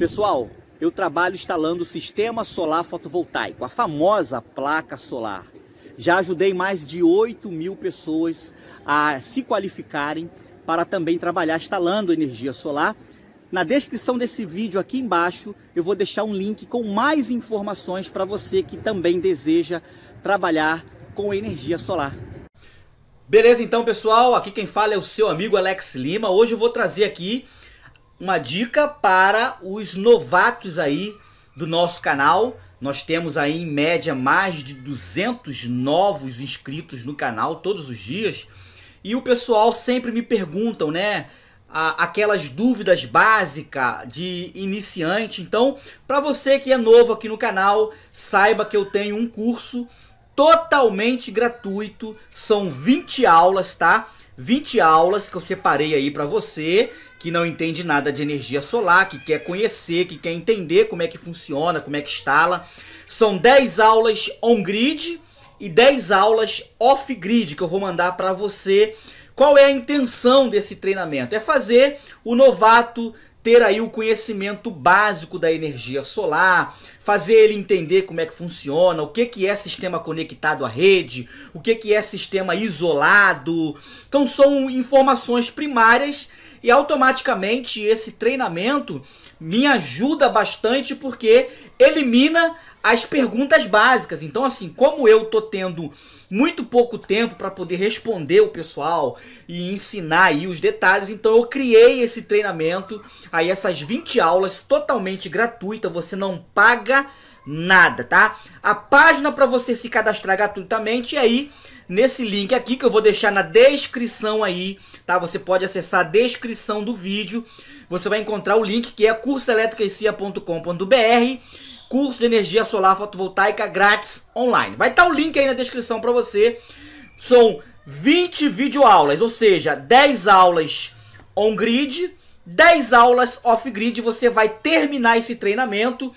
Pessoal, eu trabalho instalando o sistema solar fotovoltaico, a famosa placa solar. Já ajudei mais de 8 mil pessoas a se qualificarem para também trabalhar instalando energia solar. Na descrição desse vídeo aqui embaixo eu vou deixar um link com mais informações para você que também deseja trabalhar com energia solar. Beleza então pessoal, aqui quem fala é o seu amigo Alex Lima. Hoje eu vou trazer aqui uma dica para os novatos aí do nosso canal. Nós temos aí em média mais de 200 novos inscritos no canal todos os dias. E o pessoal sempre me perguntam, né? aquelas dúvidas básicas de iniciante. Então, para você que é novo aqui no canal, saiba que eu tenho um curso totalmente gratuito. São 20 aulas, tá? 20 aulas que eu separei aí para você que não entende nada de energia solar, que quer conhecer, que quer entender como é que funciona, como é que instala. São 10 aulas on-grid e 10 aulas off-grid que eu vou mandar para você. Qual é a intenção desse treinamento? É fazer o novato ter aí o conhecimento básico da energia solar, fazer ele entender como é que funciona, o que que é sistema conectado à rede, o que que é sistema isolado. Então são informações primárias e automaticamente esse treinamento me ajuda bastante porque elimina as perguntas básicas. Então, assim, como eu tô tendo muito pouco tempo para poder responder o pessoal e ensinar aí os detalhes, então eu criei esse treinamento, aí essas 20 aulas totalmente gratuita, você não paga nada, tá? A página para você se cadastrar gratuitamente e é aí nesse link aqui que eu vou deixar na descrição aí, tá? Você pode acessar a descrição do vídeo. Você vai encontrar o link que é cursoeletricaecia.com.br Curso de energia solar fotovoltaica grátis online. Vai estar tá o link aí na descrição para você. São 20 videoaulas, ou seja, 10 aulas on-grid, 10 aulas off-grid. Você vai terminar esse treinamento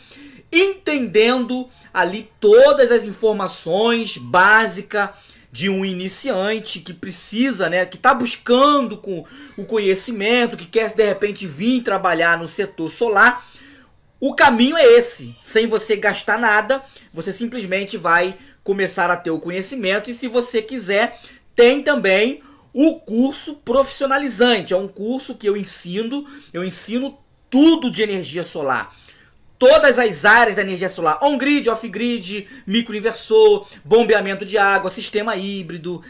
entendendo ali todas as informações básicas de um iniciante que precisa, né, que está buscando com o conhecimento, que quer de repente vir trabalhar no setor solar, o caminho é esse. Sem você gastar nada, você simplesmente vai começar a ter o conhecimento e se você quiser, tem também o curso profissionalizante. É um curso que eu ensino, eu ensino tudo de energia solar todas as áreas da energia solar: on-grid, off-grid, microinversor, bombeamento de água, sistema híbrido,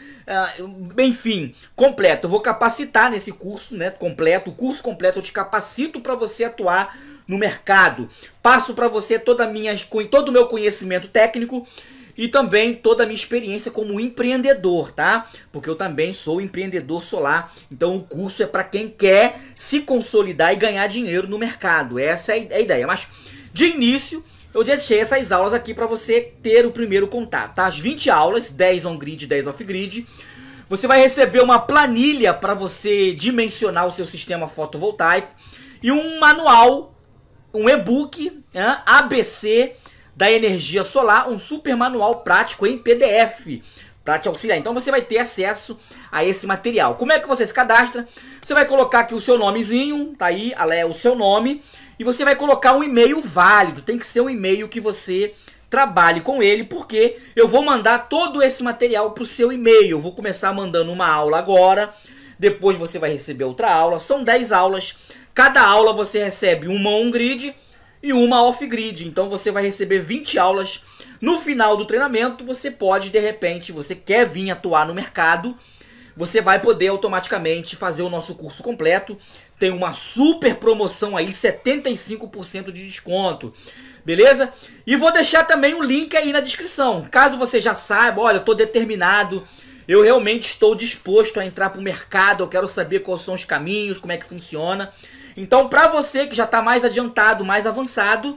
uh, enfim, completo. Eu vou capacitar nesse curso, né? Completo, o curso completo, eu te capacito para você atuar no mercado. Passo para você toda minha, todo o meu conhecimento técnico e também toda a minha experiência como empreendedor, tá? Porque eu também sou empreendedor solar. Então o curso é para quem quer se consolidar e ganhar dinheiro no mercado. Essa é a ideia. Mas de início, eu deixei essas aulas aqui para você ter o primeiro contato, tá? As 20 aulas, 10 on-grid, e 10 off-grid. Você vai receber uma planilha para você dimensionar o seu sistema fotovoltaico e um manual, um e-book, ABC da energia solar, um super manual prático em PDF para te auxiliar. Então você vai ter acesso a esse material. Como é que você se cadastra? Você vai colocar aqui o seu nomezinho, tá aí, é o seu nome e você vai colocar um e-mail válido. Tem que ser um e-mail que você trabalhe com ele, porque eu vou mandar todo esse material para o seu e-mail. Eu vou começar mandando uma aula agora, depois você vai receber outra aula. São 10 aulas. Cada aula você recebe uma on-grid e uma off-grid. Então você vai receber 20 aulas. No final do treinamento, você pode, de repente, você quer vir atuar no mercado, você vai poder automaticamente fazer o nosso curso completo tem uma super promoção aí, 75% de desconto. Beleza? E vou deixar também o link aí na descrição. Caso você já saiba, olha, eu tô determinado, eu realmente estou disposto a entrar pro mercado, eu quero saber quais são os caminhos, como é que funciona. Então, para você que já está mais adiantado, mais avançado,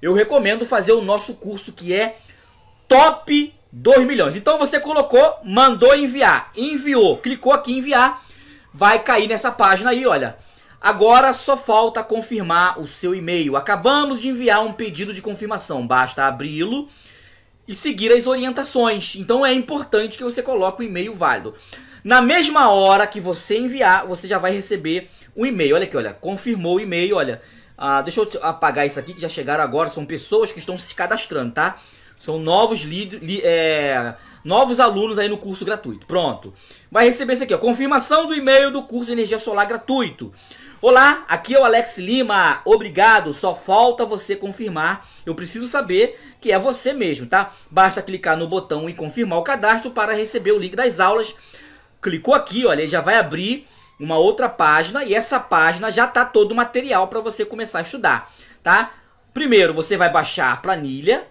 eu recomendo fazer o nosso curso que é Top 2 milhões. Então você colocou, mandou enviar, enviou, clicou aqui em enviar, vai cair nessa página aí, olha. Agora só falta confirmar o seu e-mail. Acabamos de enviar um pedido de confirmação. Basta abri-lo e seguir as orientações. Então é importante que você coloque o e-mail válido. Na mesma hora que você enviar, você já vai receber um e-mail. Olha aqui, olha, confirmou o e-mail, olha. Ah, deixa eu apagar isso aqui que já chegaram agora. São pessoas que estão se cadastrando, tá? São novos leads, li, é, novos alunos aí no curso gratuito. Pronto. Vai receber isso aqui, ó. Confirmação do e-mail do curso de energia solar gratuito. Olá, aqui é o Alex Lima. Obrigado, só falta você confirmar. Eu preciso saber que é você mesmo, tá? Basta clicar no botão e confirmar o cadastro para receber o link das aulas. Clicou aqui, olha, ele já vai abrir uma outra página e essa página já tá todo o material para você começar a estudar, tá? Primeiro, você vai baixar a planilha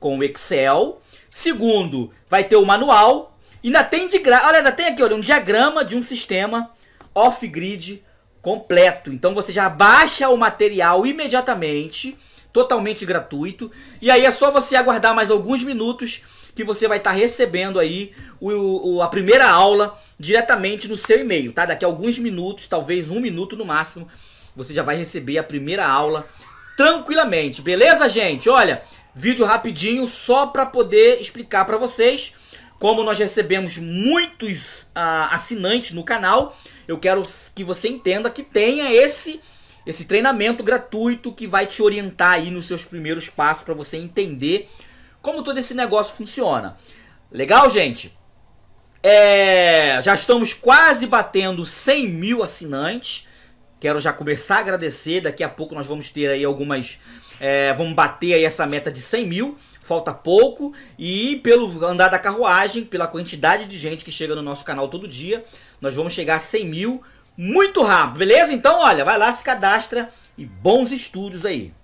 com o Excel. Segundo, vai ter o manual. E ainda tem de olha, ainda tem aqui, olha, um diagrama de um sistema off-grid completo. Então você já baixa o material imediatamente, totalmente gratuito. E aí é só você aguardar mais alguns minutos que você vai estar tá recebendo aí o, o, a primeira aula diretamente no seu e-mail, tá? Daqui a alguns minutos, talvez um minuto no máximo, você já vai receber a primeira aula tranquilamente, beleza, gente? Olha, vídeo rapidinho só para poder explicar para vocês como nós recebemos muitos ah, assinantes no canal, eu quero que você entenda que tenha esse esse treinamento gratuito que vai te orientar aí nos seus primeiros passos para você entender como todo esse negócio funciona. Legal, gente? É, já estamos quase batendo 100 mil assinantes. Quero já começar a agradecer. Daqui a pouco nós vamos ter aí algumas é, vamos bater aí essa meta de 100 mil, falta pouco. E pelo andar da carruagem, pela quantidade de gente que chega no nosso canal todo dia, nós vamos chegar a 100 mil muito rápido, beleza? Então, olha, vai lá, se cadastra e bons estúdios aí.